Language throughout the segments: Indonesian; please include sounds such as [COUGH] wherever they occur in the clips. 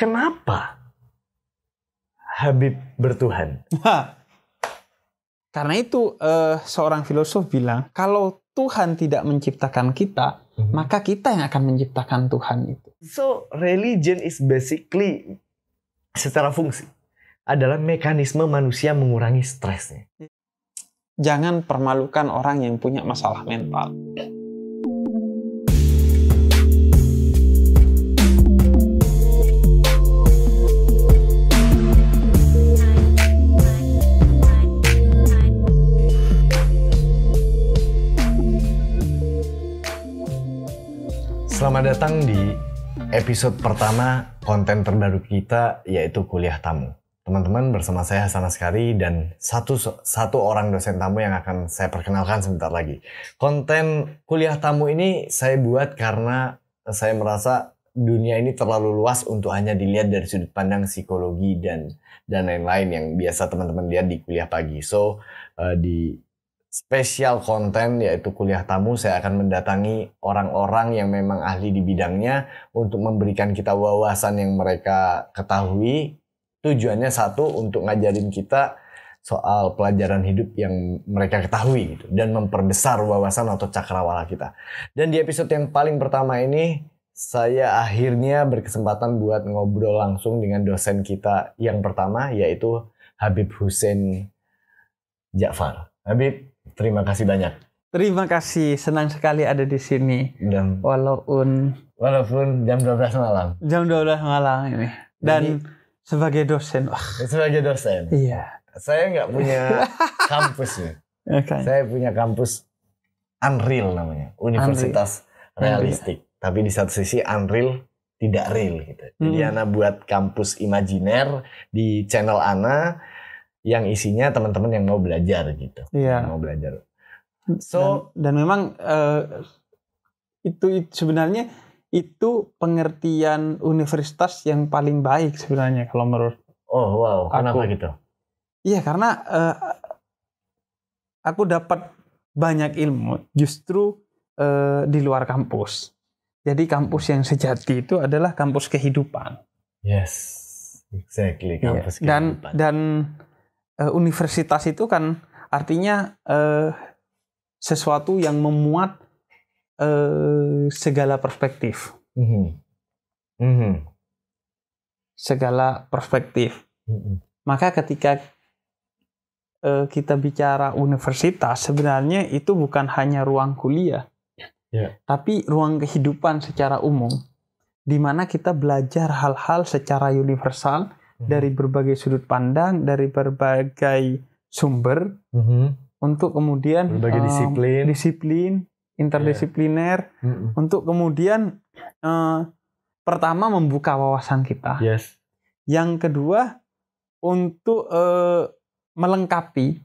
Kenapa Habib bertuhan? Karena itu uh, seorang filosof bilang kalau Tuhan tidak menciptakan kita, mm-hmm. maka kita yang akan menciptakan Tuhan itu. So religion is basically secara fungsi adalah mekanisme manusia mengurangi stresnya. Jangan permalukan orang yang punya masalah mental. Selamat datang di episode pertama konten terbaru kita yaitu kuliah tamu. Teman-teman bersama saya Hasan Askari dan satu satu orang dosen tamu yang akan saya perkenalkan sebentar lagi. Konten kuliah tamu ini saya buat karena saya merasa dunia ini terlalu luas untuk hanya dilihat dari sudut pandang psikologi dan dan lain-lain yang biasa teman-teman lihat di kuliah pagi. So eh, di spesial konten yaitu kuliah tamu saya akan mendatangi orang-orang yang memang ahli di bidangnya untuk memberikan kita wawasan yang mereka ketahui tujuannya satu untuk ngajarin kita soal pelajaran hidup yang mereka ketahui gitu dan memperbesar wawasan atau cakrawala kita dan di episode yang paling pertama ini saya akhirnya berkesempatan buat ngobrol langsung dengan dosen kita yang pertama yaitu Habib Hussein Ja'far Habib Terima kasih banyak. Terima kasih, senang sekali ada di sini. Dan walaupun walaupun jam 12 malam. Jam 12 malam ini. Dan Jadi, sebagai dosen. Wah. Sebagai dosen. Iya. Saya nggak punya [LAUGHS] kampus ya. Okay. Saya punya kampus unreal namanya, universitas unreal. realistik. Unreal. Tapi di satu sisi unreal tidak real gitu. Jadi hmm. Ana buat kampus imajiner di channel Ana yang isinya teman-teman yang mau belajar gitu. Iya. Yang mau belajar. Hmm, so dan, dan memang uh, itu, itu sebenarnya itu pengertian universitas yang paling baik sebenarnya kalau menurut Oh wow, kenapa aku. gitu? Iya karena uh, aku dapat banyak ilmu justru uh, di luar kampus. Jadi kampus yang sejati itu adalah kampus kehidupan. Yes, exactly iya. kampus yeah. kehidupan. dan uh, universitas itu kan artinya uh, sesuatu yang memuat uh, segala perspektif. Mm -hmm. Mm -hmm. Segala perspektif. Mm -hmm. Maka ketika uh, kita bicara universitas, sebenarnya itu bukan hanya ruang kuliah, yeah. tapi ruang kehidupan secara umum, di mana kita belajar hal-hal secara universal Hmm. dari berbagai sudut pandang, dari berbagai sumber hmm. untuk kemudian berbagai um, disiplin, interdisipliner yeah. hmm. untuk kemudian uh, pertama membuka wawasan kita. Yes. Yang kedua untuk uh, melengkapi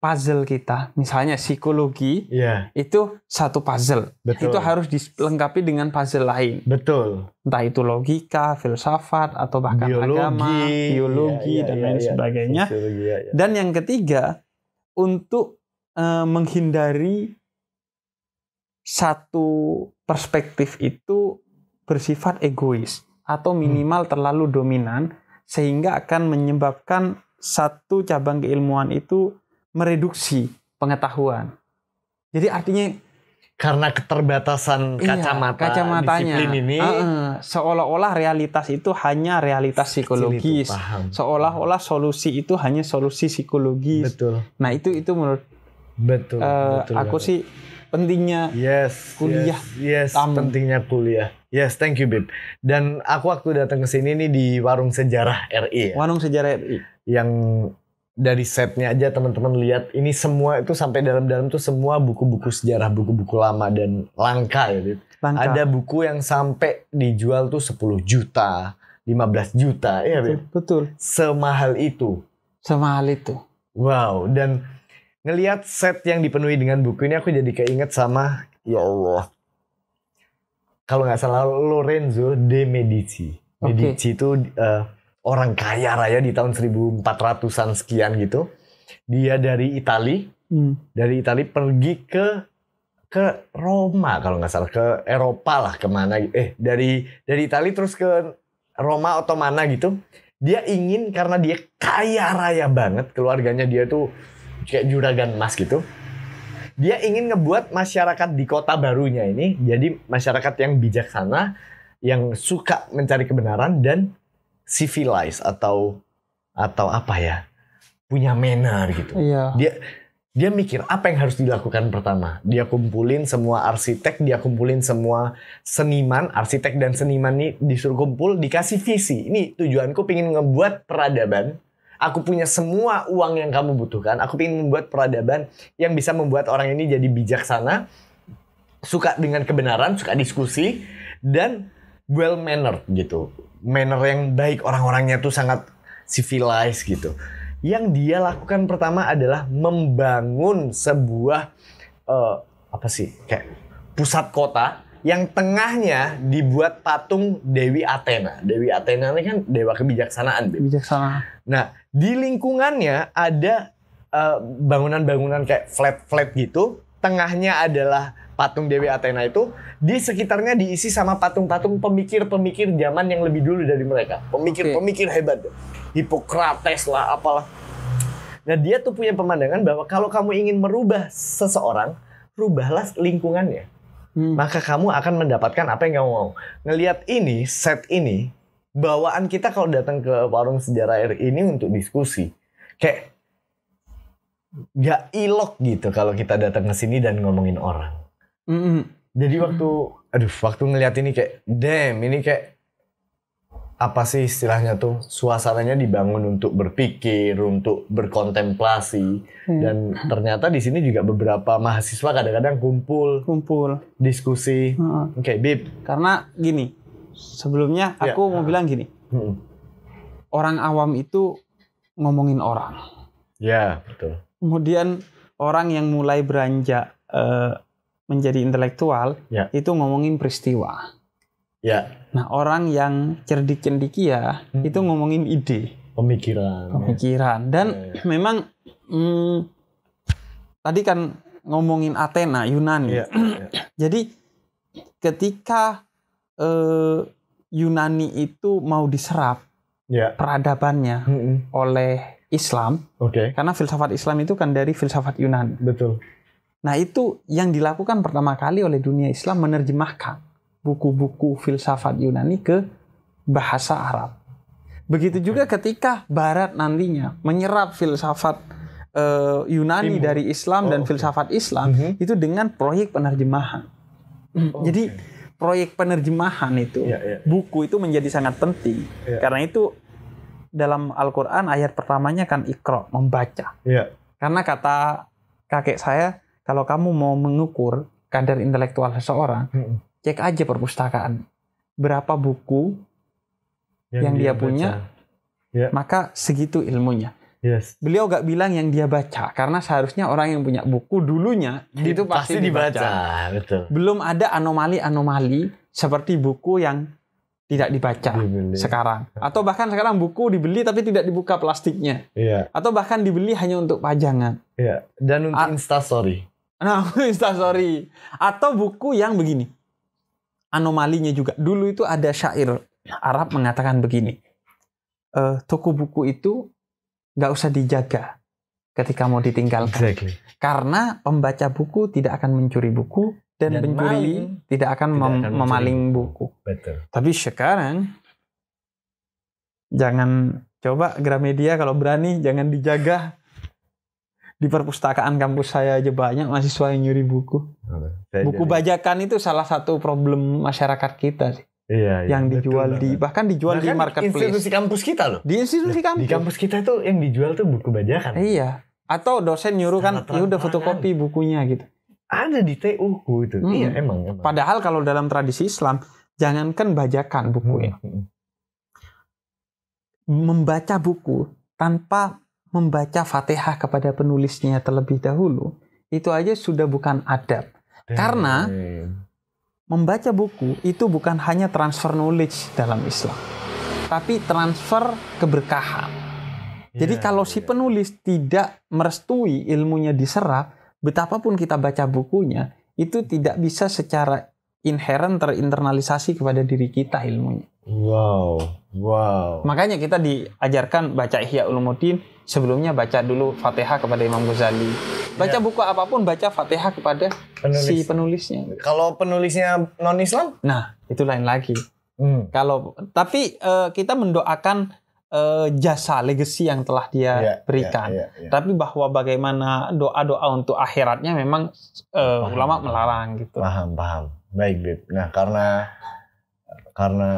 puzzle kita, misalnya psikologi, yeah. itu satu puzzle. Betul. Itu harus dilengkapi dengan puzzle lain. Betul. Entah itu logika, filsafat, atau bahkan biologi, agama, iya, biologi yeah, yeah, dan yeah, lain yeah, sebagainya. yeah, yeah. Dan yang ketiga, untuk uh, menghindari satu perspektif itu bersifat egois atau hmm. minimal hmm. terlalu dominan, sehingga akan menyebabkan satu cabang keilmuan itu mereduksi pengetahuan. Jadi artinya karena keterbatasan iya, kacamata iya, disiplin ini uh, uh, seolah-olah realitas itu hanya realitas psikologis. Seolah-olah solusi itu hanya solusi psikologis. Betul. Nah, itu itu menurut betul, uh, betul aku sih pentingnya yes, kuliah. Yes, yes pentingnya kuliah. Yes, thank you, babe. Dan aku waktu datang ke sini nih di Warung Sejarah RI. Ya? Warung Sejarah RI. Yang dari setnya aja teman-teman lihat ini semua itu sampai dalam-dalam tuh semua buku-buku sejarah, buku-buku lama dan langka ya. Langka. Ada buku yang sampai dijual tuh 10 juta, 15 juta ya. Betul. betul. Semahal itu. Semahal itu. Wow, dan ngelihat set yang dipenuhi dengan buku ini aku jadi keinget sama ya Allah. Kalau nggak salah Lorenzo de Medici. Medici okay. uh, eh, orang kaya raya di tahun 1400-an sekian gitu. Dia dari Itali, hmm. dari Itali pergi ke ke Roma kalau nggak salah ke Eropa lah kemana eh dari dari Itali terus ke Roma atau mana gitu dia ingin karena dia kaya raya banget keluarganya dia tuh kayak juragan emas gitu dia ingin ngebuat masyarakat di kota barunya ini jadi masyarakat yang bijaksana yang suka mencari kebenaran dan civilized atau atau apa ya punya manner gitu. Iya. Dia dia mikir apa yang harus dilakukan pertama. Dia kumpulin semua arsitek, dia kumpulin semua seniman, arsitek dan seniman nih disuruh kumpul, dikasih visi. Ini tujuanku pengen ngebuat peradaban. Aku punya semua uang yang kamu butuhkan. Aku pengen membuat peradaban yang bisa membuat orang ini jadi bijaksana, suka dengan kebenaran, suka diskusi, dan well mannered gitu manner yang baik orang-orangnya tuh sangat civilized gitu. Yang dia lakukan pertama adalah membangun sebuah uh, apa sih kayak pusat kota yang tengahnya dibuat patung Dewi Athena. Dewi Athena ini kan dewa kebijaksanaan. Kebijaksanaan. Nah, di lingkungannya ada eh, bangunan-bangunan uh, bangunan -bangunan kayak flat-flat gitu. Tengahnya adalah patung Dewi Athena itu di sekitarnya diisi sama patung-patung pemikir-pemikir zaman yang lebih dulu dari mereka. Pemikir-pemikir okay. hebat. Hipokrates lah apalah. Nah, dia tuh punya pemandangan bahwa kalau kamu ingin merubah seseorang, rubahlah lingkungannya. Hmm. Maka kamu akan mendapatkan apa yang kamu mau. Ngelihat ini, set ini, bawaan kita kalau datang ke warung sejarah RI ini untuk diskusi. Kayak gak ilok gitu kalau kita datang ke sini dan ngomongin orang. Mm -hmm. Jadi waktu aduh waktu ngeliat ini kayak damn ini kayak apa sih istilahnya tuh suasananya dibangun untuk berpikir untuk berkontemplasi hmm. dan ternyata di sini juga beberapa mahasiswa kadang-kadang kumpul kumpul diskusi hmm. oke okay, bib karena gini sebelumnya iya. aku ya. mau bilang gini hmm. orang awam itu ngomongin orang ya betul kemudian orang yang mulai beranjak uh, menjadi intelektual ya. itu ngomongin peristiwa. Ya. Nah, orang yang cerdik ya hmm. itu ngomongin ide, pemikiran. Pemikiran. Ya. Dan ya, ya. memang hmm, tadi kan ngomongin Athena Yunani. Ya, ya. ya. [CLEARS THROAT] Jadi ketika eh, Yunani itu mau diserap ya. peradabannya hmm. hmm. oleh Islam, okay. karena filsafat Islam itu kan dari filsafat Yunani. Betul Nah, itu yang dilakukan pertama kali oleh dunia Islam menerjemahkan buku-buku filsafat Yunani ke bahasa Arab. Begitu juga ketika Barat nantinya menyerap filsafat uh, Yunani Timur. dari Islam oh, dan okay. filsafat Islam mm -hmm. itu dengan proyek penerjemahan. Oh, Jadi okay. proyek penerjemahan itu yeah, yeah. buku itu menjadi sangat penting yeah. karena itu dalam Al-Qur'an ayat pertamanya kan ikro membaca. Yeah. Karena kata kakek saya kalau kamu mau mengukur kadar intelektual seseorang, hmm. cek aja perpustakaan. Berapa buku yang, yang dia, dia punya, yeah. maka segitu ilmunya. Yes. Beliau gak bilang yang dia baca karena seharusnya orang yang punya buku dulunya Jadi itu pasti, pasti dibaca. dibaca. Betul. Belum ada anomali-anomali seperti buku yang tidak dibaca dibeli. sekarang atau bahkan sekarang buku dibeli tapi tidak dibuka plastiknya. yeah. Atau bahkan dibeli hanya untuk pajangan. Yeah. Dan untuk instastory. Nah, [LAUGHS] Story. Atau buku yang begini. Anomalinya juga. Dulu itu ada syair Arab mengatakan begini. E, toko buku itu nggak usah dijaga ketika mau ditinggalkan. Exactly. Karena pembaca buku tidak akan mencuri buku dan, dan pencuri maling, tidak akan, tidak mem akan memaling buku. Betul. Tapi sekarang jangan coba Gramedia kalau berani jangan dijaga di perpustakaan kampus saya aja banyak mahasiswa yang nyuri buku. buku bajakan itu salah satu problem masyarakat kita sih. Iya, iya, yang dijual di kan. bahkan dijual bahkan di marketplace. Institusi kampus kita loh. Di institusi kampus. Di kampus kita itu yang dijual tuh buku bajakan. Iya. Atau dosen nyuruh kan, ya udah fotokopi bukunya gitu. Ada di TU itu. Hmm. Iya emang, emang. Padahal kalau dalam tradisi Islam, jangankan bajakan bukunya, hmm, hmm, hmm. Membaca buku tanpa membaca Fatihah kepada penulisnya terlebih dahulu, itu aja sudah bukan adab. Damn. Karena membaca buku itu bukan hanya transfer knowledge dalam Islam, tapi transfer keberkahan. Yeah, Jadi iya, kalau yeah. si iya. penulis tidak merestui ilmunya diserap, betapapun kita baca bukunya, itu tidak bisa secara inherent terinternalisasi kepada diri kita ilmunya. Wow, wow. Makanya kita diajarkan baca Ihya Ulumuddin, sebelumnya baca dulu Fatihah kepada Imam Ghazali. Baca ya. buku apapun baca Fatihah kepada Penulis. si penulisnya. Kalau penulisnya non Islam? Nah, itu lain lagi. Hmm. Kalau tapi uh, kita mendoakan uh, jasa legacy yang telah dia yeah, iya, berikan. Yeah, yeah, yeah. Tapi bahwa bagaimana doa-doa untuk akhiratnya memang uh, ulama melarang gitu. Paham, paham. Baik, Bib. Nah, karena karena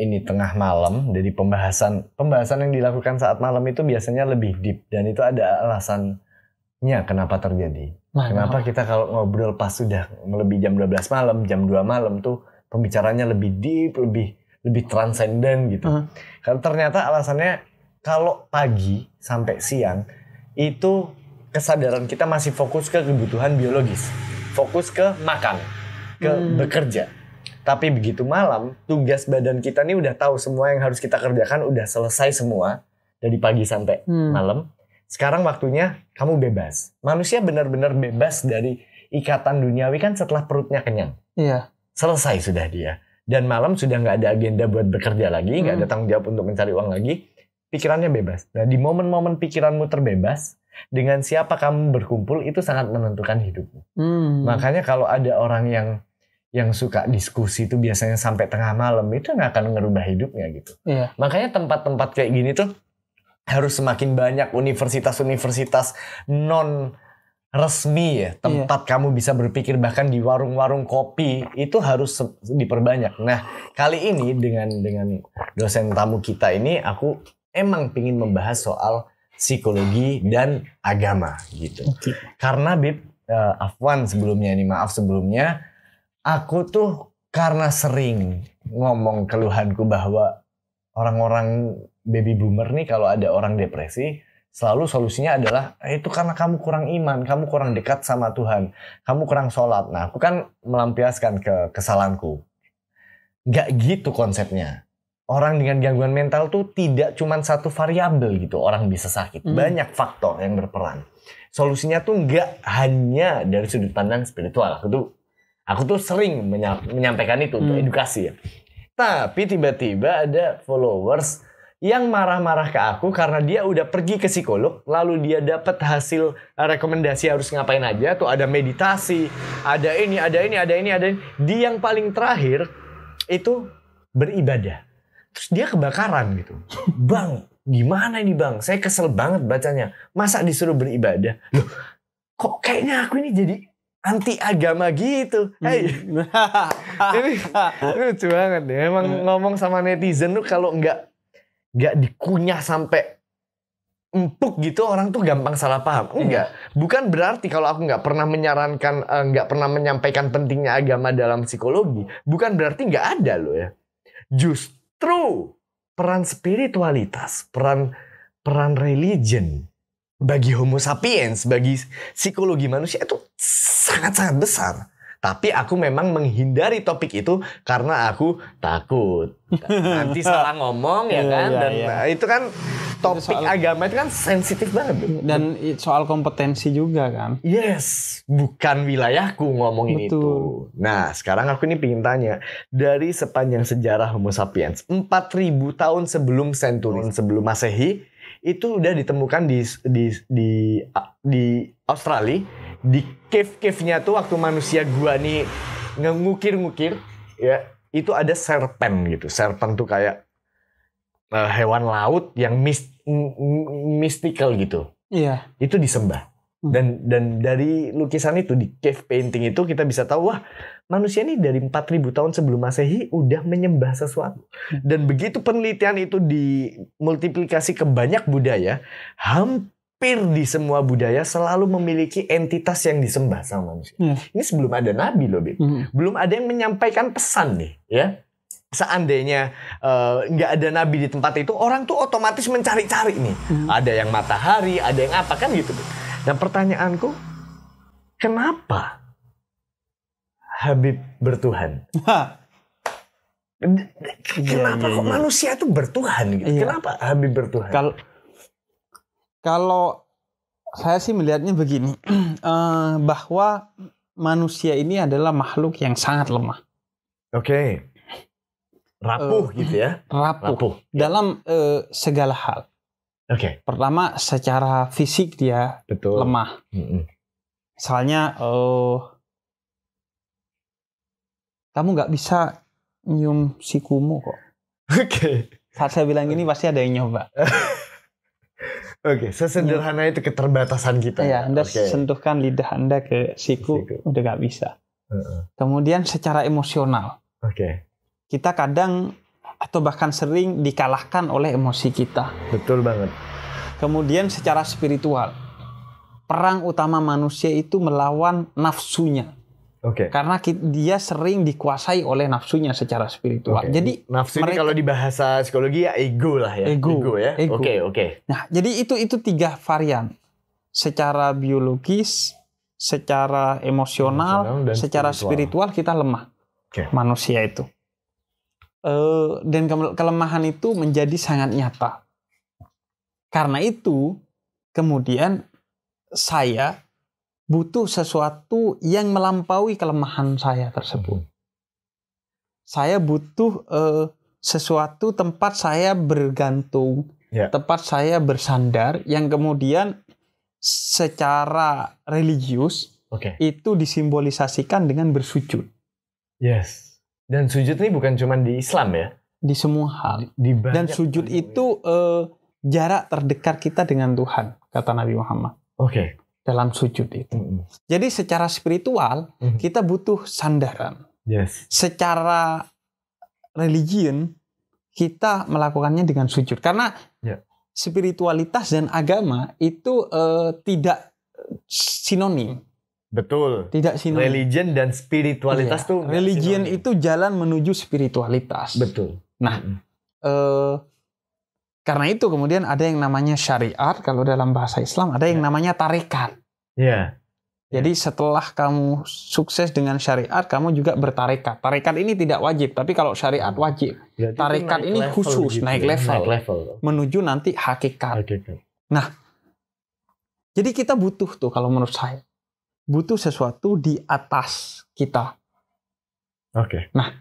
ini tengah malam, jadi pembahasan pembahasan yang dilakukan saat malam itu biasanya lebih deep dan itu ada alasannya kenapa terjadi. Mano. Kenapa kita kalau ngobrol pas sudah lebih jam 12 malam, jam 2 malam tuh pembicaranya lebih deep, lebih lebih transenden gitu. Uh hmm. -huh. Karena ternyata alasannya kalau pagi sampai siang itu kesadaran kita masih fokus ke kebutuhan biologis, fokus ke makan, ke hmm. bekerja tapi begitu malam, tugas badan kita nih udah tahu semua yang harus kita kerjakan udah selesai semua dari pagi sampai hmm. malam. Sekarang waktunya kamu bebas. Manusia benar-benar bebas dari ikatan duniawi kan setelah perutnya kenyang. Iya. Selesai sudah dia. Dan malam sudah nggak ada agenda buat bekerja lagi, nggak hmm. ada tanggung jawab untuk mencari uang lagi. Pikirannya bebas. Nah di momen-momen pikiranmu terbebas, dengan siapa kamu berkumpul itu sangat menentukan hidupmu. Hmm. Makanya kalau ada orang yang yang suka diskusi itu biasanya sampai tengah malam itu nggak akan ngerubah hidupnya gitu. Iya. Makanya tempat-tempat kayak gini tuh harus semakin banyak universitas-universitas non resmi ya iya. tempat iya. kamu bisa berpikir bahkan di warung-warung kopi itu harus diperbanyak. Nah kali ini dengan dengan dosen tamu kita ini aku emang pingin membahas soal psikologi dan agama gitu. Okay. Karena Bib uh, Afwan sebelumnya ini maaf sebelumnya aku tuh karena sering ngomong keluhanku bahwa orang-orang baby boomer nih kalau ada orang depresi selalu solusinya adalah eh, itu karena kamu kurang iman, kamu kurang dekat sama Tuhan, kamu kurang sholat. Nah aku kan melampiaskan ke kesalahanku. Gak gitu konsepnya. Orang dengan gangguan mental tuh tidak cuma satu variabel gitu. Orang bisa sakit, hmm. banyak faktor yang berperan. Solusinya tuh nggak hanya dari sudut pandang spiritual. Aku tuh Aku tuh sering menyampaikan itu hmm. edukasi ya. Tapi tiba-tiba ada followers yang marah-marah ke aku karena dia udah pergi ke psikolog lalu dia dapat hasil rekomendasi harus ngapain aja tuh ada meditasi ada ini ada ini ada ini ada ini di yang paling terakhir itu beribadah terus dia kebakaran gitu [LAUGHS] bang gimana ini bang saya kesel banget bacanya masa disuruh beribadah loh kok kayaknya aku ini jadi anti agama gitu. Hey. Hmm. [LAUGHS] ini lucu banget ya. Emang hmm. ngomong sama netizen tuh kalau nggak nggak dikunyah sampai empuk gitu orang tuh gampang salah paham. Iya. Enggak. Hmm. Bukan berarti kalau aku nggak pernah menyarankan eh, nggak pernah menyampaikan pentingnya agama dalam psikologi, bukan berarti nggak ada loh ya. Justru peran spiritualitas, peran peran religion bagi Homo sapiens, bagi psikologi manusia itu sangat-sangat besar. Tapi aku memang menghindari topik itu karena aku takut. Nanti [LAUGHS] salah ngomong ya iya, kan iya, dan iya, nah, itu kan topik itu soal, agama itu kan sensitif banget. Dan soal kompetensi juga kan. Yes, bukan wilayahku ngomongin Betul. itu. Nah, sekarang aku ini pingin tanya dari sepanjang sejarah Homo sapiens 4000 tahun sebelum senturin sebelum Masehi itu udah ditemukan di di di di Australia di cave-cave-nya tuh waktu manusia gua nih ngukir-ngukir ya itu ada serpen gitu. Serpen tuh kayak uh, hewan laut yang mis, mystical gitu. Iya. Itu disembah. Hmm. Dan dan dari lukisan itu di cave painting itu kita bisa tahu wah manusia ini dari 4000 tahun sebelum Masehi udah menyembah sesuatu. Dan begitu penelitian itu dimultiplikasi ke banyak budaya, hampir di semua budaya selalu memiliki entitas yang disembah sama manusia. Hmm. Ini sebelum ada nabi loh, Bib. Hmm. Belum ada yang menyampaikan pesan nih, ya. Seandainya eh, nggak uh, ada nabi di tempat itu, orang tuh otomatis mencari-cari nih. Hmm. Ada yang matahari, ada yang apa kan gitu. Dan pertanyaanku, kenapa Habib bertuhan. Kenapa iya, kok iya, iya. manusia itu bertuhan? Gitu? Kenapa Habib bertuhan? Kalau kalau saya sih melihatnya begini, [CLEARS THROAT] eh, bahwa manusia ini adalah makhluk yang sangat lemah. Oke. Okay. Rapuh uh, gitu ya. Rapuh. rapuh. Dalam uh, segala hal. Oke. Okay. Pertama secara fisik dia Betul. lemah. Mm -hmm. Misalnya uh, kamu nggak bisa nyium sikumu kok. Oke. Okay. Saat saya bilang gini pasti ada yang nyoba. [LAUGHS] Oke, okay, sesederhana ya. itu keterbatasan kita. Iya, Anda okay. sentuhkan lidah Anda ke siku, siku. udah nggak bisa. Uh-uh. Kemudian secara emosional. Oke. Okay. Kita kadang atau bahkan sering dikalahkan oleh emosi kita. Betul banget. Kemudian secara spiritual. Perang utama manusia itu melawan nafsunya. Okay. Karena dia sering dikuasai oleh nafsunya secara spiritual. Okay. Jadi nafsu ini kalau di bahasa psikologi ya ego lah ya. Ego, ego ya. Oke, oke. Okay, okay. Nah, jadi itu itu tiga varian. Secara biologis, secara emosional, emosional secara spiritual. kita lemah. Okay. Manusia itu. Uh, dan kelemahan itu menjadi sangat nyata. Karena itu kemudian saya butuh sesuatu yang melampaui kelemahan saya tersebut. Saya butuh uh, sesuatu tempat saya bergantung, yeah. tempat saya bersandar, yang kemudian secara religius okay. itu disimbolisasikan dengan bersujud. Yes. Dan sujud ini bukan cuma di Islam ya? Di semua hal. Di, di Dan sujud itu uh, jarak terdekat kita dengan Tuhan, kata Nabi Muhammad. Oke dalam sujud itu. Mm -hmm. Jadi secara spiritual mm -hmm. kita butuh sandaran. Yes. Secara religion kita melakukannya dengan sujud karena yeah. spiritualitas dan agama itu uh, tidak eh, sinonim. Betul. Tidak sinonim. Religion dan spiritualitas yeah. tuh religion itu jalan menuju spiritualitas. Betul. Nah, mm -hmm. uh, karena itu kemudian ada yang namanya syariat kalau dalam bahasa Islam, ada yang ya. namanya tarekat. Iya. Jadi setelah kamu sukses dengan syariat, kamu juga bertarekat. Tarekat ini tidak wajib, tapi kalau syariat wajib. Berarti tarekat ini khusus gitu, naik, ya, level, naik level menuju nanti hakikat. Nah, jadi kita butuh tuh kalau menurut saya butuh sesuatu di atas kita. Oke. Okay. Nah,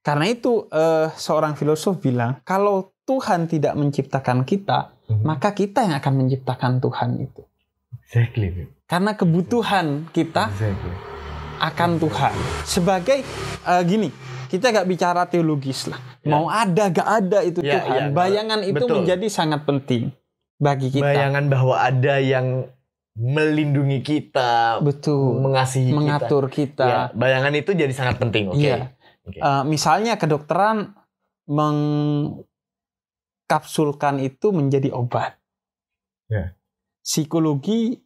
karena itu eh, seorang filosof bilang kalau Tuhan tidak menciptakan kita, mm-hmm. maka kita yang akan menciptakan Tuhan itu. Exactly. Karena kebutuhan kita exactly. akan Tuhan. Sebagai uh, gini, kita nggak bicara teologis lah. Yeah. Mau ada gak ada itu yeah, Tuhan. Yeah, ya, Bayangan betul. itu menjadi sangat penting bagi kita. Bayangan bahwa ada yang melindungi kita, betul, mengasihi mengatur kita. kita. Ya, bayangan itu jadi sangat penting. Oke. Okay. Iya. Yeah. Okay. Uh, eh, misalnya kedokteran meng kapsulkan itu menjadi obat. Yeah. Psikologi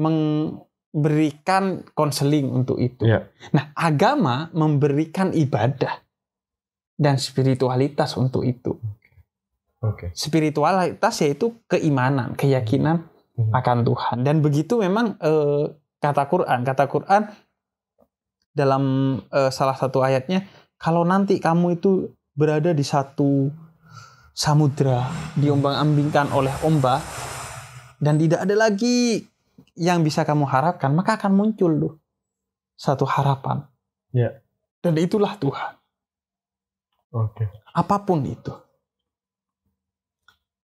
memberikan konseling untuk itu. Yeah. Nah, agama memberikan ibadah dan spiritualitas untuk itu. Okay. Spiritualitas yaitu keimanan, keyakinan mm-hmm. akan Tuhan. Dan begitu memang eh, kata Quran, kata Quran dalam eh, salah satu ayatnya, kalau nanti kamu itu berada di satu samudra diombang-ambingkan oleh ombak dan tidak ada lagi yang bisa kamu harapkan, maka akan muncul loh satu harapan. Ya. Dan itulah Tuhan. Oke. Apapun itu.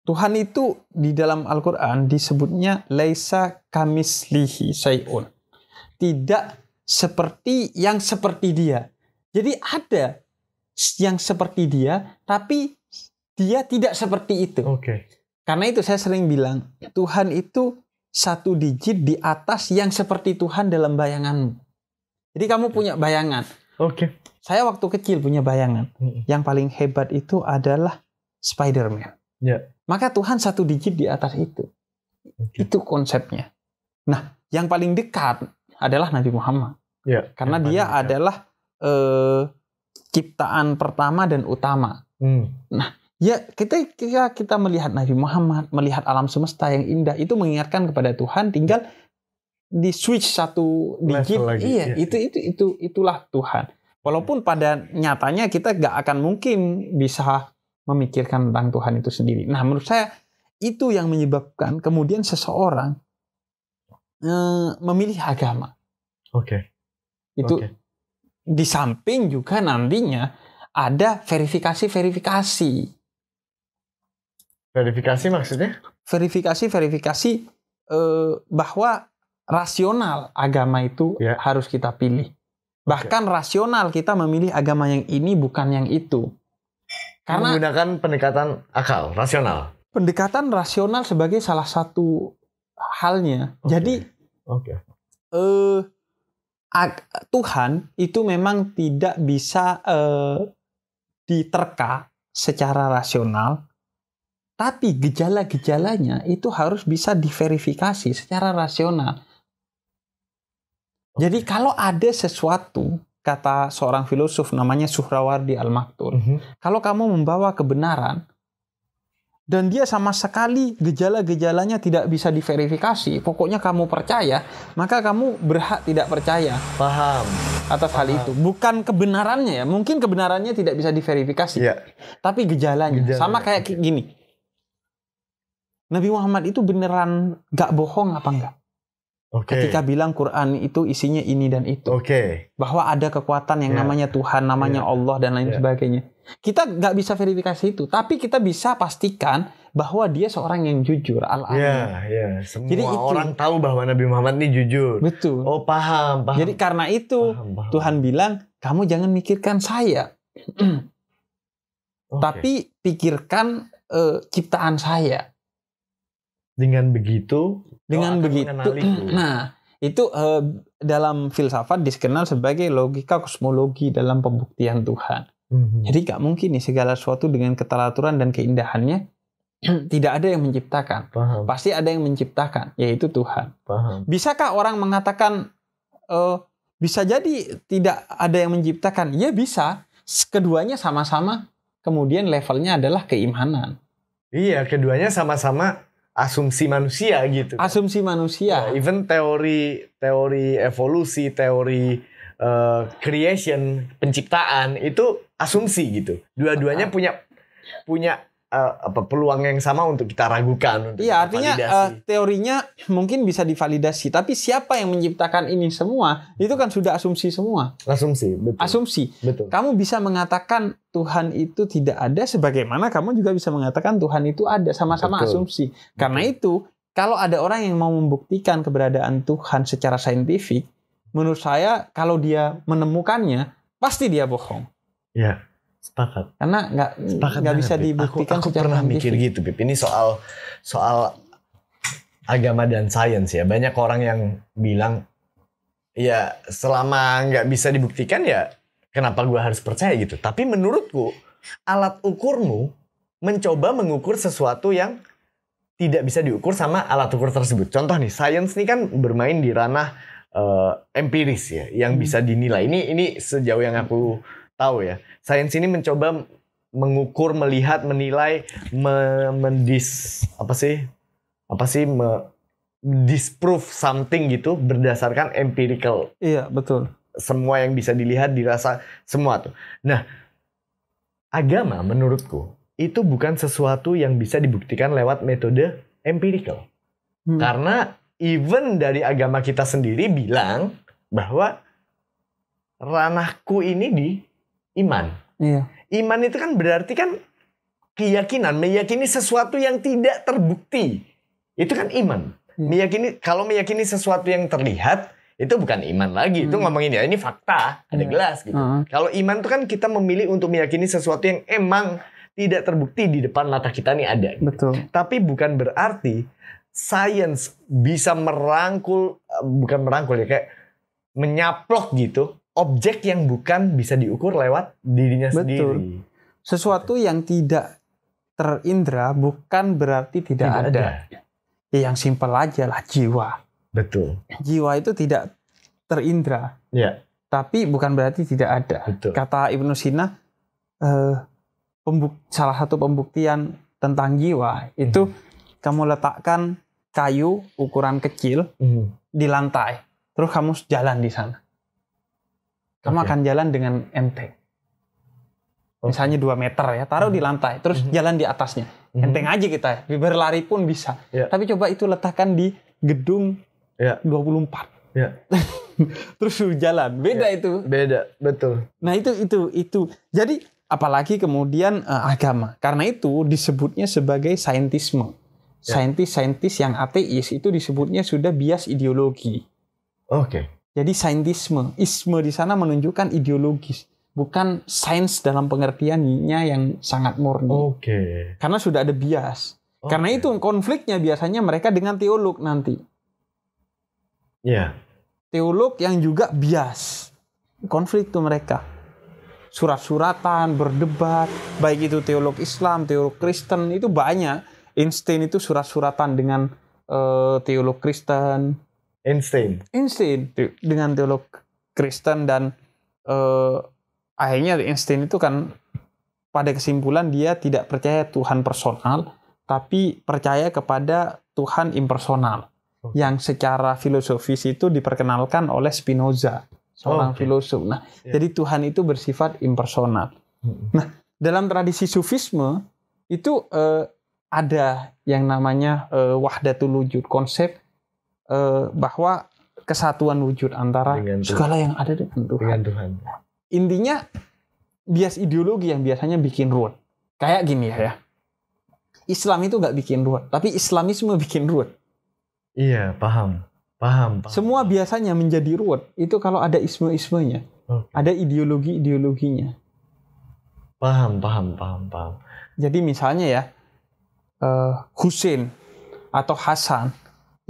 Tuhan itu di dalam Al-Qur'an disebutnya laisa kamislihi sayun. Tidak seperti yang seperti dia. Jadi ada yang seperti dia tapi dia tidak seperti itu. Oke. Okay. Karena itu saya sering bilang, Tuhan itu satu digit di atas yang seperti Tuhan dalam bayanganmu. Jadi kamu punya bayangan. Oke. Okay. Saya waktu kecil punya bayangan. Mm -hmm. Yang paling hebat itu adalah Spider-Man. Yeah. Maka Tuhan satu digit di atas itu. Okay. Itu konsepnya. Nah, yang paling dekat adalah Nabi Muhammad. Yeah, Karena dia adalah eh, ciptaan pertama dan utama. Mm. Nah, Ya, kita kita, kita melihat Nabi Muhammad, melihat alam semesta yang indah, itu mengingatkan kepada Tuhan tinggal di switch satu digit. Lagi, iya, iya, itu itu itu itulah Tuhan. Walaupun pada nyatanya kita gak akan mungkin bisa memikirkan tentang Tuhan itu sendiri. Nah, menurut saya itu yang menyebabkan kemudian seseorang eh, memilih agama. Oke. Okay. Itu okay. di samping juga nantinya ada verifikasi-verifikasi Verifikasi maksudnya? Verifikasi verifikasi eh, bahwa rasional agama itu yeah. harus kita pilih. Bahkan okay. rasional kita memilih agama yang ini bukan yang itu. Karena menggunakan pendekatan akal, rasional. Pendekatan rasional sebagai salah satu halnya. Okay. Jadi okay. Eh, Tuhan itu memang tidak bisa eh, diterka secara rasional tapi gejala-gejalanya itu harus bisa diverifikasi secara rasional. Jadi kalau ada sesuatu kata seorang filosof namanya Suhrawardi al Maktur, Mm Kalau kamu membawa kebenaran dan dia sama sekali gejala-gejalanya tidak bisa diverifikasi, pokoknya kamu percaya, maka kamu berhak tidak percaya. Paham. Atas Paham. hal itu. Bukan kebenarannya ya, mungkin kebenarannya tidak bisa diverifikasi. Yeah. Tapi gejalanya. gejalanya sama kayak gini. Nabi Muhammad itu beneran gak bohong apa enggak? Okay. Ketika bilang Quran itu isinya ini dan itu. Oke. Okay. Bahwa ada kekuatan yang yeah. namanya Tuhan, namanya yeah. Allah dan lain yeah. sebagainya. Kita gak bisa verifikasi itu, tapi kita bisa pastikan bahwa dia seorang yang jujur al yeah, yeah. Semua Jadi itu, orang tahu bahwa Nabi Muhammad ini jujur. Betul. Oh, paham, paham. Jadi karena itu paham, paham. Tuhan bilang, "Kamu jangan mikirkan saya." okay. Tapi pikirkan uh, ciptaan saya. Dengan begitu, dengan begitu, [CLEARS THROAT] nah itu uh, dalam filsafat dikenal sebagai logika kosmologi dalam pembuktian Tuhan. hmm Jadi gak mungkin nih segala sesuatu dengan keteraturan dan keindahannya [CLEARS THROAT] tidak ada yang menciptakan. Paham. Pasti ada yang menciptakan, yaitu Tuhan. Paham. Bisakah orang mengatakan uh, bisa jadi tidak ada yang menciptakan? Ya bisa. Keduanya sama-sama. Kemudian levelnya adalah keimanan. Iya, keduanya sama-sama asumsi manusia gitu. Asumsi manusia. Ya, even teori teori evolusi, teori uh, creation, penciptaan itu asumsi gitu. Dua-duanya ah. punya punya uh, apa peluang yang sama untuk kita ragukan untuk Iya, artinya uh, teorinya mungkin bisa divalidasi, tapi siapa yang menciptakan ini semua? Itu kan sudah asumsi semua. Asumsi, betul. Asumsi. Betul. Kamu bisa mengatakan Tuhan itu tidak ada sebagaimana kamu juga bisa mengatakan Tuhan itu ada, sama-sama asumsi. Betul. Karena itu, kalau ada orang yang mau membuktikan keberadaan Tuhan secara saintifik, menurut saya kalau dia menemukannya, pasti dia bohong. Iya. Yeah Sepakat. Karena nggak nggak bisa dibuktikan aku, aku pernah mikir gitu, Pip. Ini soal soal agama dan sains ya. Banyak orang yang bilang ya selama nggak bisa dibuktikan ya kenapa gue harus percaya gitu. Tapi menurutku alat ukurmu mencoba mengukur sesuatu yang tidak bisa diukur sama alat ukur tersebut. Contoh nih, sains nih kan bermain di ranah uh, empiris ya, yang hmm. bisa dinilai. Ini ini sejauh yang aku tahu ya. Sains ini mencoba mengukur, melihat, menilai, me mendis apa sih? Apa sih me disprove something gitu berdasarkan empirical. Iya, betul. Semua yang bisa dilihat, dirasa semua tuh. Nah, agama menurutku itu bukan sesuatu yang bisa dibuktikan lewat metode empirical. Hmm. Karena even dari agama kita sendiri bilang bahwa ranahku ini di iman. Iya. Iman itu kan berarti kan keyakinan, meyakini sesuatu yang tidak terbukti. Itu kan iman. Iya. Meyakini kalau meyakini sesuatu yang terlihat itu bukan iman lagi. Hmm. Itu ngomongin ya ini fakta, ada iya. gelas gitu. Uh -huh. Kalau iman itu kan kita memilih untuk meyakini sesuatu yang emang tidak terbukti di depan mata kita nih ada. Gitu. Betul. Tapi bukan berarti science bisa merangkul eh, bukan merangkul ya kayak menyaplok gitu objek yang bukan bisa diukur lewat dirinya Betul. sendiri. Sesuatu yang tidak terindra bukan berarti tidak, tidak ada. ada. Ya, yang simpel aja lah jiwa. Betul. Jiwa itu tidak terindra. Ya. Tapi bukan berarti tidak ada. Betul. Kata Ibnu Sina eh, salah satu pembuktian tentang jiwa itu hmm. kamu letakkan kayu ukuran kecil hmm. di lantai. Terus kamu jalan di sana kamu okay. akan jalan dengan enteng. Misalnya 2 meter ya, taruh -hmm. di mhm. lantai, terus -hmm. jalan di atasnya. -hmm. Enteng aja kita Berlari pun bisa. Yeah. Tapi coba itu letakkan di gedung yeah. 24. Yeah. terus jalan. Beda yeah. itu. Beda, betul. Nah, itu itu itu. Jadi apalagi kemudian uh, agama. Karena itu disebutnya sebagai saintisme. Ya. Saintis-saintis yang ateis itu disebutnya sudah bias ideologi. Oke. Okay. Jadi saintisme, isme di sana menunjukkan ideologis, bukan sains dalam pengertiannya yang sangat murni. Oke. Okay. Karena sudah ada bias. Okay. Karena itu konfliknya biasanya mereka dengan teolog nanti. Iya. Yeah. Teolog yang juga bias. Konflik tuh mereka. Surat-suratan, berdebat, baik itu teolog Islam, teolog Kristen itu banyak. Einstein itu surat-suratan dengan uh, teolog Kristen Einstein. Einstein dengan teolog Kristen dan uh, akhirnya Einstein itu kan pada kesimpulan dia tidak percaya Tuhan personal, tapi percaya kepada Tuhan impersonal okay. Oh. yang secara filosofis itu diperkenalkan oleh Spinoza, seorang oh, okay. filosof. Nah, yeah. jadi Tuhan itu bersifat impersonal. hmm Nah, dalam tradisi sufisme itu uh, ada yang namanya uh, wahdatul wujud, konsep Eh, bahwa kesatuan wujud antara dengan segala yang ada dengan Tuhan. Dengan Tuhan. Intinya bias ideologi yang biasanya bikin ruwet. Kayak gini ya, ya. Islam itu nggak bikin ruwet, tapi Islamisme bikin ruwet. Iya, paham. Paham, paham. Semua biasanya menjadi ruwet itu kalau ada isme-ismenya. Okay. Ada ideologi-ideologinya. Paham, paham, paham, paham. Jadi misalnya ya, uh, eh, Husin atau Hasan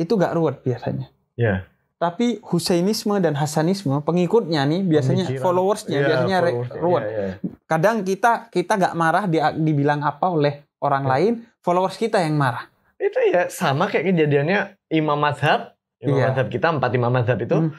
itu gak ruwet biasanya. Yeah. Tapi Husainisme dan Hasanisme pengikutnya nih biasanya Pemikiran. followersnya yeah, biasanya followers, iya, ruwet. Yeah, yeah. Kadang kita kita gak marah di, dibilang apa oleh orang yeah. lain, followers kita yang marah. Itu ya sama kayak kejadiannya Imam Mazhab, Imam yeah. Mazhab kita empat Imam Mazhab itu hmm.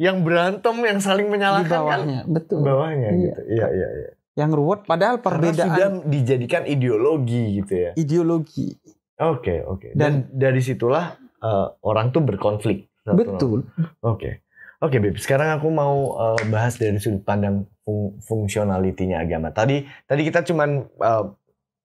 yang berantem yang saling menyalahkan kan? di bawahnya, kan? betul. Bawahnya iya. gitu. Iya iya iya. Yang ruwet padahal perbedaan Karena sudah dijadikan ideologi gitu ya. Ideologi. Oke, okay, oke. Okay. Dan, dan dari situlah uh, orang tuh berkonflik. Betul. Oke. Oke, okay, Sekarang aku mau uh, bahas dari sudut pandang fung fungsionalitinya agama. Tadi tadi kita cuman uh,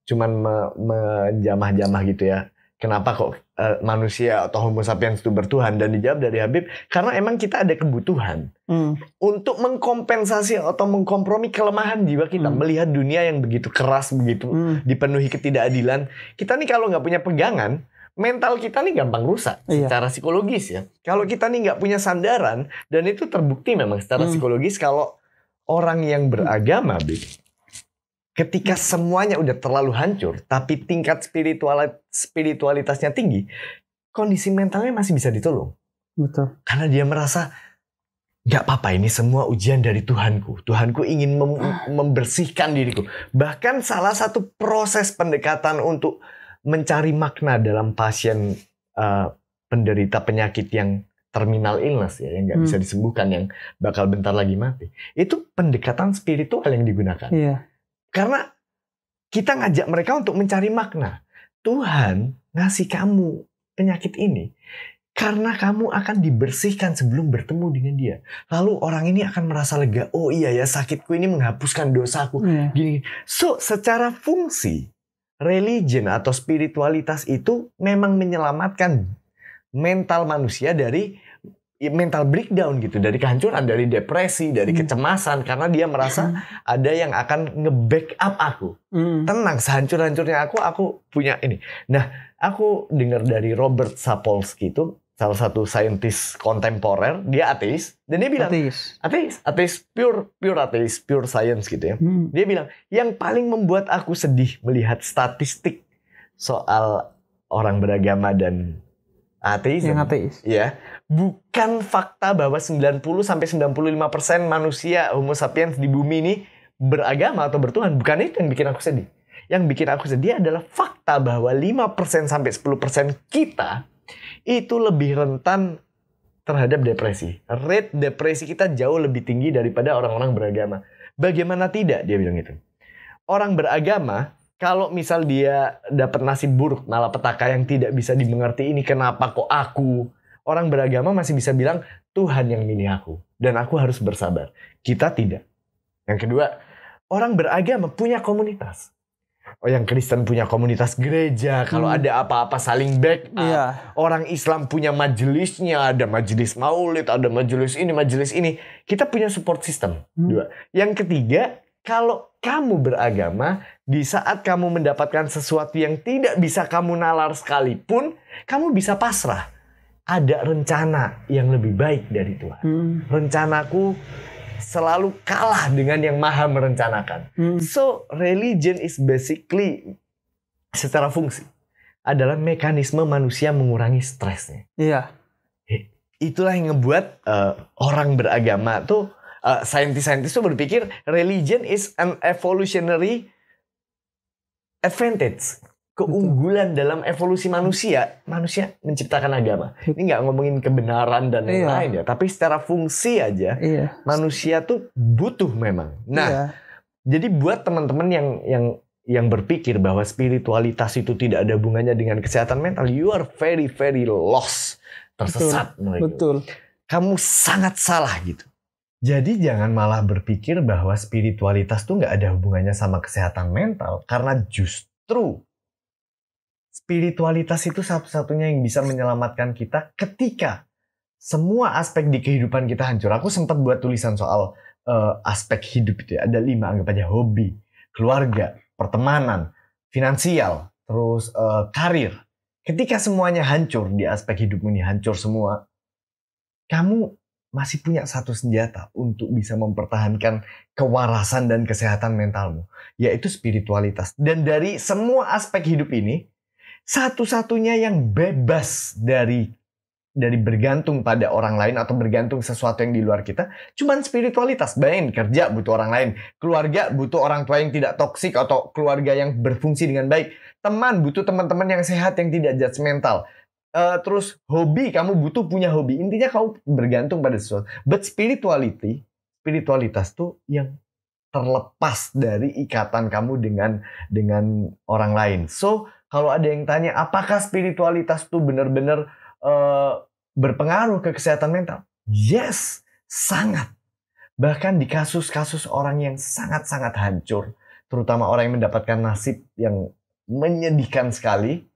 cuman menjamah-jamah gitu ya. Kenapa kok uh, manusia atau homo sapiens itu bertuhan dan dijawab dari Habib karena emang kita ada kebutuhan hmm. untuk mengkompensasi atau mengkompromi kelemahan jiwa kita hmm. melihat dunia yang begitu keras begitu hmm. dipenuhi ketidakadilan. Kita nih kalau nggak punya pegangan, mental kita nih gampang rusak iya. secara psikologis ya. Kalau kita nih nggak punya sandaran dan itu terbukti memang secara hmm. psikologis kalau orang yang beragama, hmm. ketika semuanya udah terlalu hancur tapi tingkat spiritual spiritualitasnya tinggi, kondisi mentalnya masih bisa ditolong. Betul. Karena dia merasa nggak apa-apa ini semua ujian dari Tuhanku. Tuhanku ingin mem ah. membersihkan diriku. Bahkan salah satu proses pendekatan untuk mencari makna dalam pasien uh, penderita penyakit yang terminal illness ya yang nggak hmm. bisa disembuhkan yang bakal bentar lagi mati itu pendekatan spiritual yang digunakan yeah. karena kita ngajak mereka untuk mencari makna Tuhan ngasih kamu penyakit ini karena kamu akan dibersihkan sebelum bertemu dengan dia. Lalu orang ini akan merasa lega. Oh iya ya sakitku ini menghapuskan dosaku. Yeah. Gini. So secara fungsi religion atau spiritualitas itu memang menyelamatkan mental manusia dari ya, mental breakdown gitu dari kehancuran dari depresi dari hmm. kecemasan karena dia merasa hmm. ada yang akan nge-backup aku hmm. tenang sehancur-hancurnya aku aku punya ini nah aku dengar dari Robert Sapolsky itu salah satu saintis kontemporer dia ateis dan dia bilang ateis ateis ateis pure pure ateis pure science gitu ya hmm. dia bilang yang paling membuat aku sedih melihat statistik soal orang beragama dan ateis yang ateis ya bukan fakta bahwa 90 sampai 95% manusia homo sapiens di bumi ini beragama atau bertuhan bukan itu yang bikin aku sedih yang bikin aku sedih adalah fakta bahwa 5% sampai 10% kita itu lebih rentan terhadap depresi. Rate depresi kita jauh lebih tinggi daripada orang-orang beragama. Bagaimana tidak dia bilang gitu. Orang beragama kalau misal dia dapat nasib buruk malapetaka yang tidak bisa dimengerti ini kenapa kok aku orang beragama masih bisa bilang Tuhan yang milih aku dan aku harus bersabar. Kita tidak. Yang kedua, orang beragama punya komunitas. Oh yang Kristen punya komunitas gereja, kalau hmm. ada apa-apa saling back up. Iya. Orang Islam punya majelisnya, ada majelis maulid, ada majelis ini, majelis ini. Kita punya support system. Hmm. Dua. Yang ketiga, kalau kamu beragama, di saat kamu mendapatkan sesuatu yang tidak bisa kamu nalar sekalipun, kamu bisa pasrah. Ada rencana yang lebih baik dari Tuhan. Hmm. Rencanaku selalu kalah dengan yang maha merencanakan. Hmm. So religion is basically secara fungsi adalah mekanisme manusia mengurangi stresnya. Iya. Itulah yang ngebuat uh, orang beragama tuh uh, saintis-saintis tuh berpikir religion is an evolutionary advantage keunggulan Betul. dalam evolusi manusia, manusia menciptakan agama. Ini nggak ngomongin kebenaran dan iya. lain-lain iya. ya, tapi secara fungsi aja iya. manusia tuh butuh memang. Nah, iya. jadi buat teman-teman yang yang yang berpikir bahwa spiritualitas itu tidak ada hubungannya dengan kesehatan mental, you are very very lost, tersesat. Betul. Betul. Kamu sangat salah gitu. Jadi jangan malah berpikir bahwa spiritualitas tuh nggak ada hubungannya sama kesehatan mental, karena justru spiritualitas itu satu-satunya yang bisa menyelamatkan kita ketika semua aspek di kehidupan kita hancur. Aku sempat buat tulisan soal uh, aspek hidup itu ya. ada lima anggap aja hobi, keluarga, pertemanan, finansial, terus uh, karir. Ketika semuanya hancur di aspek hidup ini hancur semua, kamu masih punya satu senjata untuk bisa mempertahankan kewarasan dan kesehatan mentalmu, yaitu spiritualitas. Dan dari semua aspek hidup ini, satu-satunya yang bebas dari dari bergantung pada orang lain atau bergantung sesuatu yang di luar kita, cuman spiritualitas. Bayangin kerja butuh orang lain, keluarga butuh orang tua yang tidak toksik atau keluarga yang berfungsi dengan baik, teman butuh teman-teman yang sehat yang tidak judgmental. Uh, eh, terus hobi kamu butuh punya hobi. Intinya kamu bergantung pada sesuatu. But spirituality, spiritualitas tuh yang terlepas dari ikatan kamu dengan dengan orang lain. So kalau ada yang tanya apakah spiritualitas itu benar-benar uh, berpengaruh ke kesehatan mental? Yes, sangat. Bahkan di kasus-kasus orang yang sangat-sangat hancur, terutama orang yang mendapatkan nasib yang menyedihkan sekali,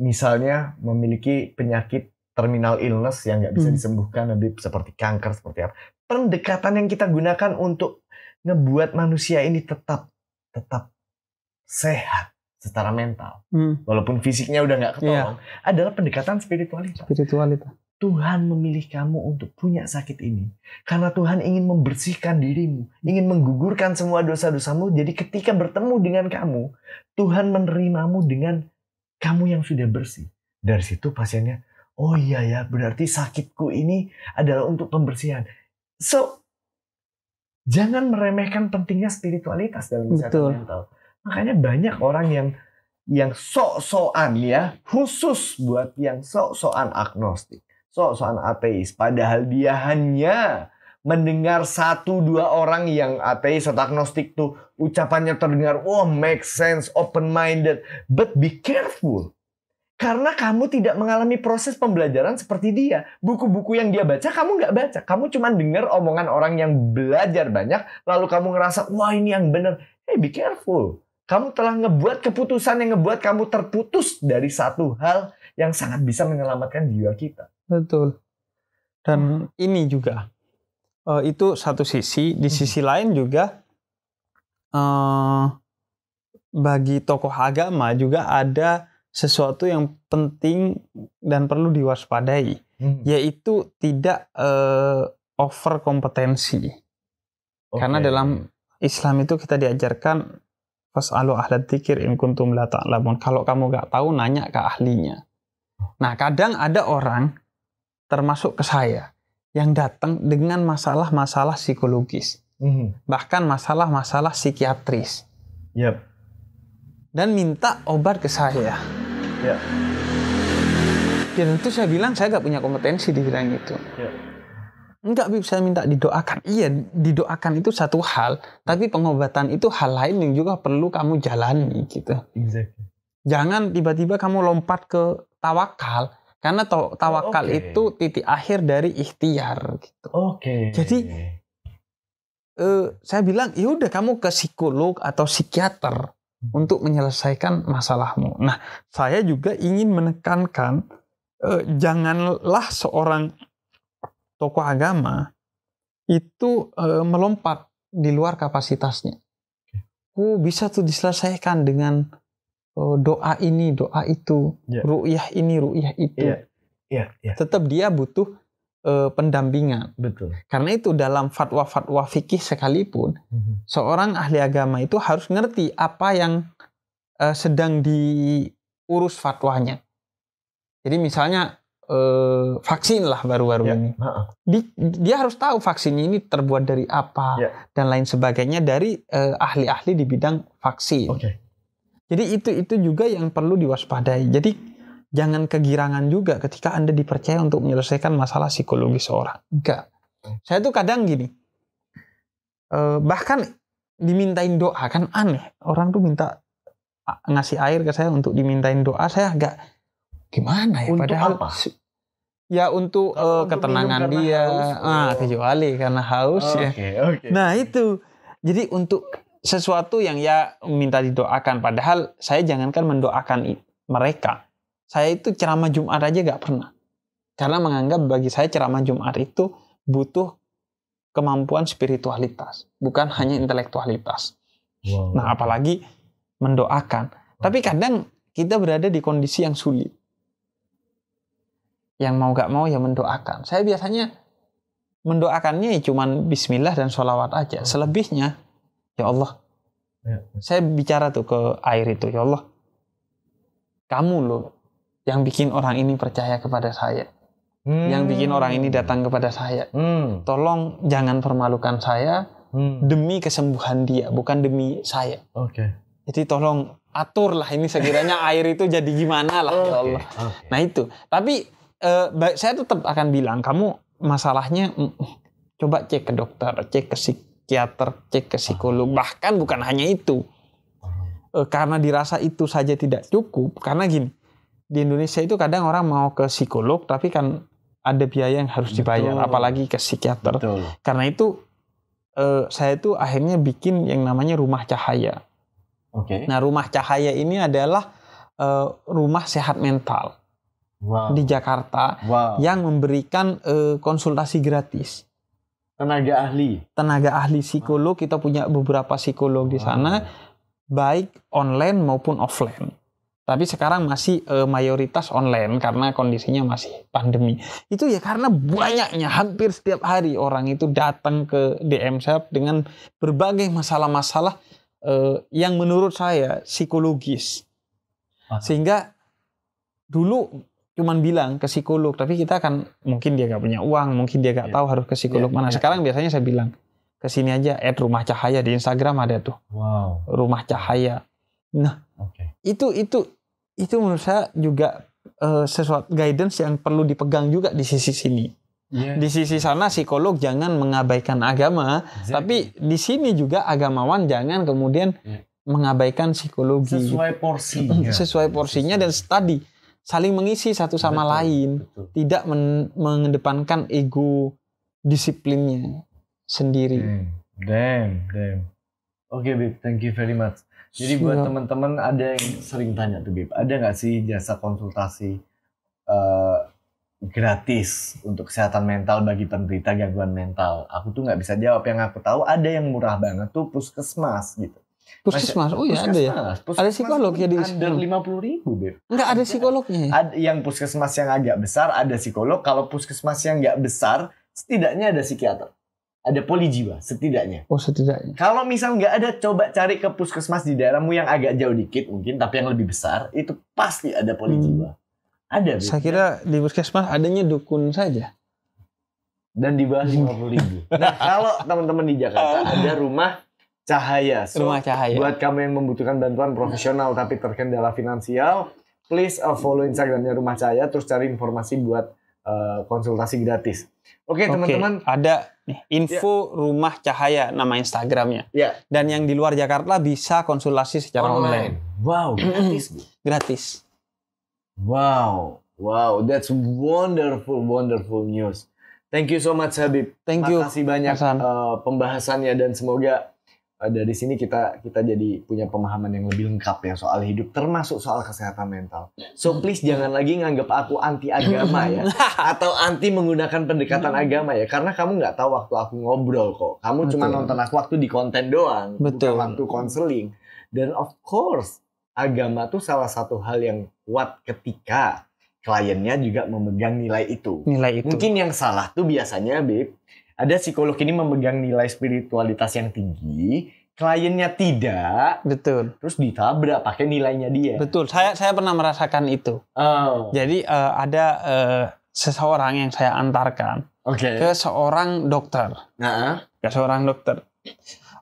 misalnya memiliki penyakit terminal illness yang nggak bisa hmm. disembuhkan lebih seperti kanker seperti apa pendekatan yang kita gunakan untuk ngebuat manusia ini tetap tetap sehat secara mental, hmm. walaupun fisiknya udah nggak iya. ketolong, yeah. adalah pendekatan spiritualitas. Spiritualitas. Tuhan memilih kamu untuk punya sakit ini karena Tuhan ingin membersihkan dirimu, ingin menggugurkan semua dosa-dosamu. Jadi ketika bertemu dengan kamu, Tuhan menerimamu dengan kamu yang sudah bersih. Dari situ pasiennya, oh iya ya, berarti sakitku ini adalah untuk pembersihan. So, jangan meremehkan pentingnya spiritualitas dalam kesehatan mental Makanya banyak orang yang yang sok-sokan ya, khusus buat yang sok-sokan agnostik, sok-sokan ateis. Padahal dia hanya mendengar satu dua orang yang ateis atau agnostik tuh ucapannya terdengar, oh make sense, open minded, but be careful. Karena kamu tidak mengalami proses pembelajaran seperti dia. Buku-buku yang dia baca kamu nggak baca. Kamu cuma dengar omongan orang yang belajar banyak. Lalu kamu ngerasa, wah ini yang benar. Hey be careful kamu telah ngebuat keputusan yang ngebuat kamu terputus dari satu hal yang sangat bisa menyelamatkan jiwa kita. Betul. Dan ini juga eh, itu satu sisi. Di hmm. sisi lain juga eh, bagi tokoh agama juga ada sesuatu yang penting dan perlu diwaspadai, hmm. yaitu tidak eh, over kompetensi. Okay. Karena dalam Islam itu kita diajarkan Fas'alu ahlat dzikir in kuntum la ta'lamun. Kalau kamu nggak tahu, nanya ke ahlinya. Nah, kadang ada orang, termasuk ke saya, yang datang dengan masalah-masalah psikologis. Mm. Bahkan masalah-masalah psikiatris. Yep. Dan minta obat ke saya. Yep. Dan ya, itu saya bilang, saya nggak punya kompetensi di bidang itu. Yep. Enggak bisa minta didoakan. Iya, didoakan itu satu hal, tapi pengobatan itu hal lain yang juga perlu kamu jalani gitu. Exactly. Jangan tiba-tiba kamu lompat ke tawakal karena tawakal oh, okay. itu titik akhir dari ikhtiar gitu. Oke. Okay. Jadi eh, saya bilang, ya udah kamu ke psikolog atau psikiater hmm. untuk menyelesaikan masalahmu. Nah, saya juga ingin menekankan eh, janganlah seorang tokoh agama itu e, melompat di luar kapasitasnya. Oh bisa tuh diselesaikan dengan e, doa ini, doa itu, yeah. ru'yah ini, ru'yah itu. Yeah. Yeah. Yeah. Tetap dia butuh e, pendampingan. Betul. Karena itu dalam fatwa-fatwa fikih sekalipun, mm -hmm. seorang ahli agama itu harus ngerti apa yang e, sedang diurus fatwanya. Jadi misalnya eh, vaksin lah baru-baru ya. ini. Di, dia harus tahu vaksinnya ini terbuat dari apa ya. dan lain sebagainya dari eh, ahli-ahli di bidang vaksin. Okay. Jadi itu itu juga yang perlu diwaspadai. Jadi jangan kegirangan juga ketika anda dipercaya untuk menyelesaikan masalah psikologis orang. Enggak. Saya tuh kadang gini, eh, bahkan dimintain doa kan aneh. Orang tuh minta ngasih air ke saya untuk dimintain doa, saya agak gimana ya untuk padahal apa? ya untuk uh, untuk ketenangan dia haus, ah kecuali karena haus oh, ya okay, okay. nah itu jadi untuk sesuatu yang ya minta didoakan padahal saya jangankan mendoakan mereka saya itu ceramah Jumat aja gak pernah karena menganggap bagi saya ceramah Jumat itu butuh kemampuan spiritualitas bukan hanya intelektualitas wow. nah apalagi mendoakan wow. tapi kadang kita berada di kondisi yang sulit yang mau gak mau ya mendoakan. Saya biasanya mendoakannya ya cuman bismillah dan sholawat aja. Selebihnya ya Allah. Ya. Saya bicara tuh ke air itu, ya Allah. Kamu loh yang bikin orang ini percaya kepada saya. Hmm. Yang bikin hmm. orang ini datang kepada saya. Hmm. Tolong jangan permalukan saya hmm. demi kesembuhan dia, bukan demi saya. Oke. Okay. Jadi tolong aturlah ini sekiranya [LAUGHS] air itu jadi gimana lah okay. ya Allah. Okay. Nah itu. Tapi uh, saya tetap akan bilang kamu masalahnya mm, coba cek ke dokter, cek ke psikiater, cek ke psikolog, bahkan bukan hanya itu. uh, karena dirasa itu saja tidak cukup, karena gini, di Indonesia itu kadang orang mau ke psikolog tapi kan ada biaya yang harus dibayar, Betul. apalagi ke psikiater. Betul. Karena itu uh, saya itu akhirnya bikin yang namanya rumah cahaya. Okay. Nah, rumah cahaya ini adalah uh, rumah sehat mental wow. di Jakarta wow. yang memberikan uh, konsultasi gratis. Tenaga ahli. Tenaga ahli psikolog kita punya beberapa psikolog di sana baik online maupun offline. Tapi sekarang masih uh, mayoritas online karena kondisinya masih pandemi. Itu ya karena banyaknya hampir setiap hari orang itu datang ke DM saya dengan berbagai masalah-masalah uh, yang menurut saya psikologis. Sehingga dulu cuman bilang ke psikolog, tapi kita akan mungkin dia gak punya uang, mungkin dia gak yeah. tahu harus ke psikolog yeah, mana. Yeah. Sekarang biasanya saya bilang ke sini aja, at rumah cahaya di Instagram ada tuh. Wow. Rumah cahaya. Nah, okay. itu itu itu menurut saya juga uh, sesuatu guidance yang perlu dipegang juga di sisi sini. Yeah. Di sisi sana psikolog jangan mengabaikan agama, exactly. tapi di sini juga agamawan jangan kemudian yeah. mengabaikan psikologi. Sesuai porsinya. Sesuai porsinya dan tadi saling mengisi satu sama betul, lain, betul. tidak men mengedepankan ego disiplinnya sendiri. Damn, damn. Oke, okay, Bib, thank you very much. Jadi Siap. buat teman-teman ada yang sering tanya tuh Bib, ada nggak sih jasa konsultasi uh, gratis untuk kesehatan mental bagi penderita gangguan mental? Aku tuh nggak bisa jawab. Yang aku tahu ada yang murah banget tuh puskesmas gitu. Puskesmas, oh iya ada ya. Puskesmas ada psikolog ya di Under lima puluh ribu deh. Enggak ada psikolognya. Ya? Ada yang puskesmas yang agak besar ada psikolog. Kalau puskesmas yang nggak besar, setidaknya ada psikiater. Ada poli jiwa setidaknya. Oh setidaknya. Kalau misal nggak ada, coba cari ke puskesmas di daerahmu yang agak jauh dikit mungkin, tapi yang lebih besar itu pasti ada poli hmm. jiwa. Ada. Saya kira di puskesmas adanya dukun saja. Dan di bawah lima puluh ribu. [LAUGHS] Nah kalau teman-teman di Jakarta [LAUGHS] ada rumah Cahaya. So, Rumah Cahaya. Buat kamu yang membutuhkan bantuan profesional nah. tapi terkendala finansial, please uh, follow Instagramnya Rumah Cahaya terus cari informasi buat uh, konsultasi gratis. Oke okay, teman-teman. ada nih ya. info yeah. Rumah Cahaya nama Instagramnya. Yeah. Dan yang di luar Jakarta bisa konsultasi secara online. online. Wow, gratis. gratis. Wow, wow, that's wonderful, wonderful news. Thank you so much Habib. Thank you. kasih banyak uh, pembahasannya dan semoga Eh, dari sini kita kita jadi punya pemahaman yang lebih lengkap ya soal hidup termasuk soal kesehatan mental. So please jangan lagi nganggap aku anti agama ya [LAUGHS] atau anti menggunakan pendekatan agama ya karena kamu nggak tahu waktu aku ngobrol kok. Kamu cuma nonton aku waktu di konten doang, Betul. bukan waktu konseling. Dan of course agama tuh salah satu hal yang kuat ketika kliennya juga memegang nilai itu. Nilai itu. Mungkin yang salah tuh biasanya Bib ada psikolog ini memegang nilai spiritualitas yang tinggi, kliennya tidak. Betul. Terus ditabrak pakai nilainya dia. Betul. Saya saya pernah merasakan itu. Oh. Jadi uh, ada uh, seseorang yang saya antarkan okay. ke seorang dokter. Nah. Ke seorang dokter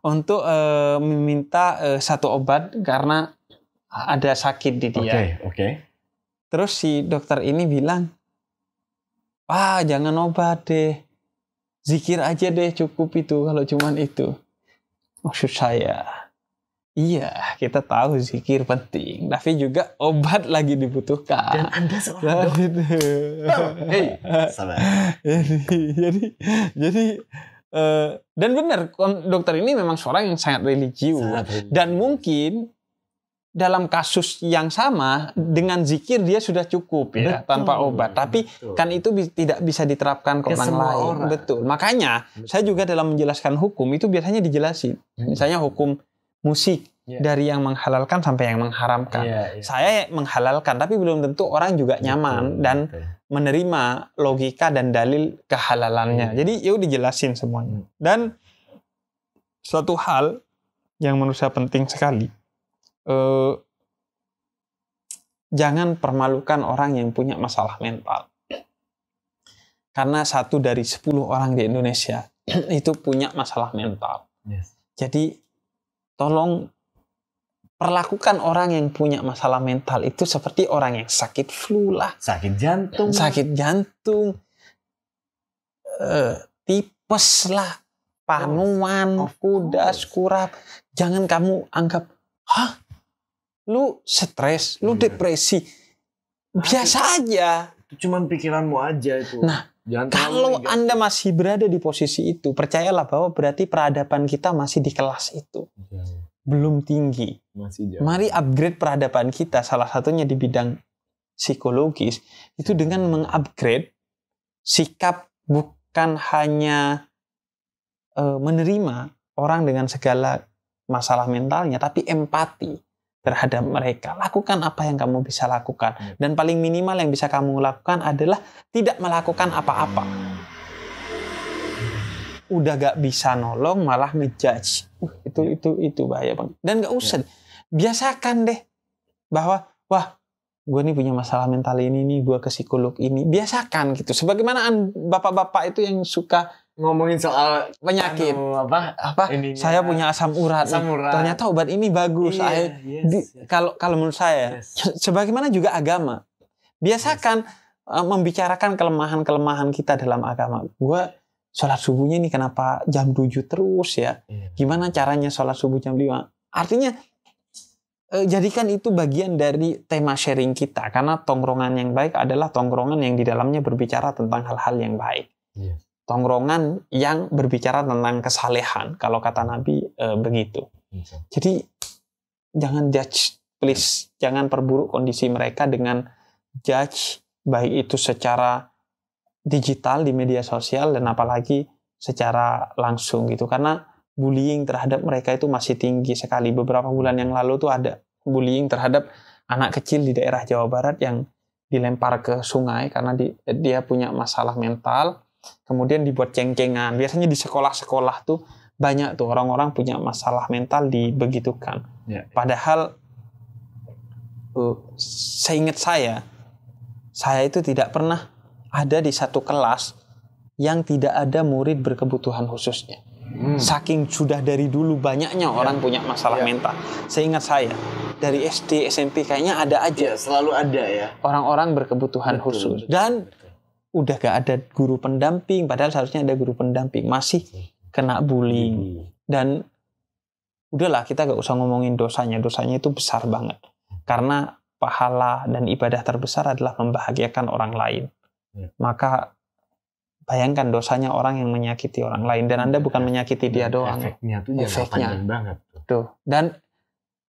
untuk uh, meminta uh, satu obat karena ada sakit di dia. Oke, okay, oke. Okay. Terus si dokter ini bilang, "Wah, jangan obat deh." Zikir aja deh cukup itu kalau cuman itu. Maksud saya, Iya, kita tahu zikir penting, tapi juga obat lagi dibutuhkan. Dan Anda seorang nah, dokter. Oh, [LAUGHS] hey, jadi, jadi, jadi uh, dan benar dokter ini memang seorang yang Sangat religius. Dan mungkin dalam kasus yang sama dengan zikir dia sudah cukup ya, betul, tanpa obat tapi kan itu bi tidak bisa diterapkan ke, orang lain orang. betul makanya betul. saya juga dalam menjelaskan hukum itu biasanya dijelasin hmm. misalnya hukum musik yeah. dari yang menghalalkan sampai yang mengharamkan yeah, yeah. saya menghalalkan tapi belum tentu orang juga nyaman betul, dan menerima logika dan dalil kehalalannya yeah. jadi yuk dijelasin semuanya hmm. dan suatu hal yang menurut saya penting sekali eh, jangan permalukan orang yang punya masalah mental. Karena satu dari sepuluh orang di Indonesia [CLEARS THROAT] itu punya masalah mental. Yes. Jadi tolong perlakukan orang yang punya masalah mental itu seperti orang yang sakit flu lah, sakit jantung, sakit jantung, eh, tipes lah, panuan, kudas, kurap. Jangan kamu anggap, hah lu stres, lu iya. depresi. Nah, Biasa aja. Itu cuman pikiranmu aja itu. Nah, Jangan kalau Anda masih berada di posisi itu, percayalah bahwa berarti peradaban kita masih di kelas itu. Jangan. Iya. Belum tinggi. Masih jauh. Mari upgrade peradaban kita salah satunya di bidang psikologis itu dengan mengupgrade sikap bukan hanya e, menerima orang dengan segala masalah mentalnya tapi empati terhadap mereka. Lakukan apa yang kamu bisa lakukan. Hmm. Dan paling minimal yang bisa kamu lakukan adalah tidak melakukan apa-apa. Udah gak bisa nolong malah ngejudge. Uh, itu ya. itu itu bahaya banget. Dan gak usah. Ya. Biasakan deh bahwa wah gue nih punya masalah mental ini nih gue ke psikolog ini biasakan gitu sebagaimana bapak-bapak itu yang suka ngomongin soal penyakit anu, apa apa ini saya punya asam urat. asam urat ternyata obat ini bagus iya, yes, iya di, yes. kalau kalau menurut saya yes. [LAUGHS] sebagaimana juga agama biasakan yes. Eh, membicarakan kelemahan-kelemahan kita dalam agama gue sholat subuhnya ini kenapa jam 7 terus ya iya. gimana caranya sholat subuh jam 5 artinya eh, jadikan itu bagian dari tema sharing kita karena tongkrongan yang baik adalah tongkrongan yang di dalamnya berbicara tentang hal-hal yang baik yes. Iya tongkrongan yang berbicara tentang kesalehan kalau kata Nabi e, begitu. Iya. Jadi jangan judge please, jangan perburuk kondisi mereka dengan judge baik itu secara digital di media sosial dan apalagi secara langsung gitu karena bullying terhadap mereka itu masih tinggi sekali. Beberapa bulan yang lalu tuh ada bullying terhadap anak kecil di daerah Jawa Barat yang dilempar ke sungai karena di, dia punya masalah mental kemudian dibuat cengkengan biasanya di sekolah-sekolah tuh banyak tuh orang-orang punya masalah mental dibegitukan ya, ya. padahal uh, seingat saya saya itu tidak pernah ada di satu kelas yang tidak ada murid berkebutuhan khususnya hmm. saking sudah dari dulu banyaknya ya. orang punya masalah ya. mental seingat saya dari SD SMP kayaknya ada aja ya, selalu ada ya orang-orang berkebutuhan betul, khusus betul. dan udah gak ada guru pendamping padahal seharusnya ada guru pendamping masih hmm. kena bullying dan udahlah kita gak usah ngomongin dosanya dosanya itu besar banget karena pahala dan ibadah terbesar adalah membahagiakan orang lain hmm. maka bayangkan dosanya orang yang menyakiti orang lain dan anda bukan menyakiti dia doang efeknya tuh ya efeknya banget tuh dan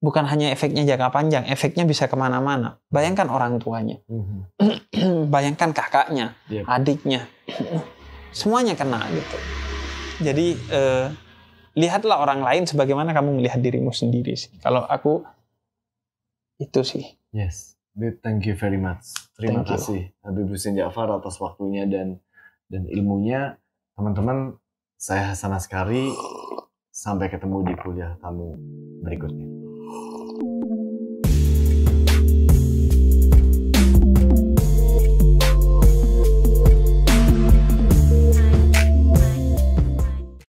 bukan hanya efeknya jangka panjang, efeknya bisa kemana-mana. Hmm. Bayangkan orang tuanya, hmm. [CLEARS THROAT] bayangkan kakaknya, yeah. adiknya, semuanya kena gitu. Jadi eh, lihatlah orang lain sebagaimana kamu melihat dirimu sendiri sih. Kalau aku itu sih. Yes, thank you very much. Terima thank kasih you. Habib Husin Ja'far atas waktunya dan dan ilmunya. Teman-teman, saya Hasan Askari. Sampai ketemu di kuliah kamu berikutnya.